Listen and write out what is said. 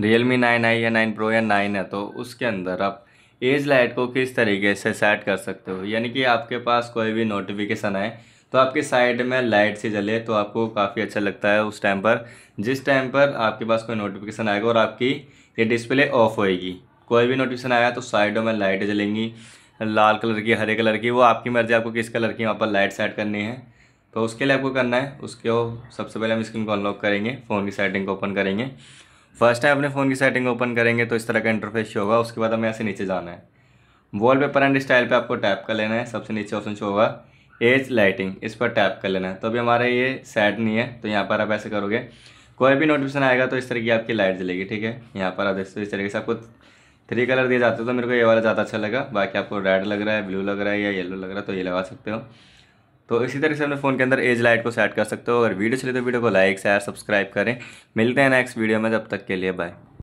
real me nine आई या nine pro या nine है तो उसके अंदर आप एज लाइट को किस तरीके से सेट कर सकते हो यानी कि आपके पास कोई भी नोटिफिकेशन आए तो आपके साइड में लाइट से जले तो आपको काफ़ी अच्छा लगता है उस टाइम पर जिस टाइम पर आपके पास कोई नोटिफिकेशन आएगा और आपकी ये डिस्प्ले ऑफ होएगी कोई भी नोटिफिकेशन आया तो साइडों में लाइट जलेंगी लाल कलर की हरे कलर की वो आपकी मर्ज़ी आपको किस कलर की वहाँ पर लाइट सेट करनी है तो उसके लिए आपको करना है उसको सबसे पहले हम स्क्रीन को अनलॉक करेंगे फ़ोन की सेटिंग को ओपन करेंगे फर्स्ट टाइम अपने फ़ोन की सेटिंग ओपन करेंगे तो इस तरह का इंटरफेस शो होगा उसके बाद हमें ऐसे नीचे जाना है वॉल पेपर एंड स्टाइल पे आपको टैप कर लेना है सबसे नीचे ऑप्शन शो होगा एज लाइटिंग इस पर टैप कर लेना है तो अभी हमारा ये सेट नहीं है तो यहाँ पर आप ऐसे करोगे कोई भी नोटिफिकेशन आएगा तो इस तरह की आपकी लाइट जलेगी ठीक है यहाँ पर आप देखते हो इस तरीके से आपको थ्री कलर दिए जाते हो तो मेरे को ये वाला ज़्यादा अच्छा लगा बाकी आपको रेड लग रहा है ब्लू लग रहा है या येलो लग रहा है तो ये लगा सकते हो तो इसी तरह से अपने फ़ोन के अंदर एज लाइट को सेट कर सकते हो अगर वीडियो चले तो वीडियो को लाइक शेयर सब्सक्राइब करें मिलते हैं नेक्स्ट वीडियो में जब तक के लिए बाय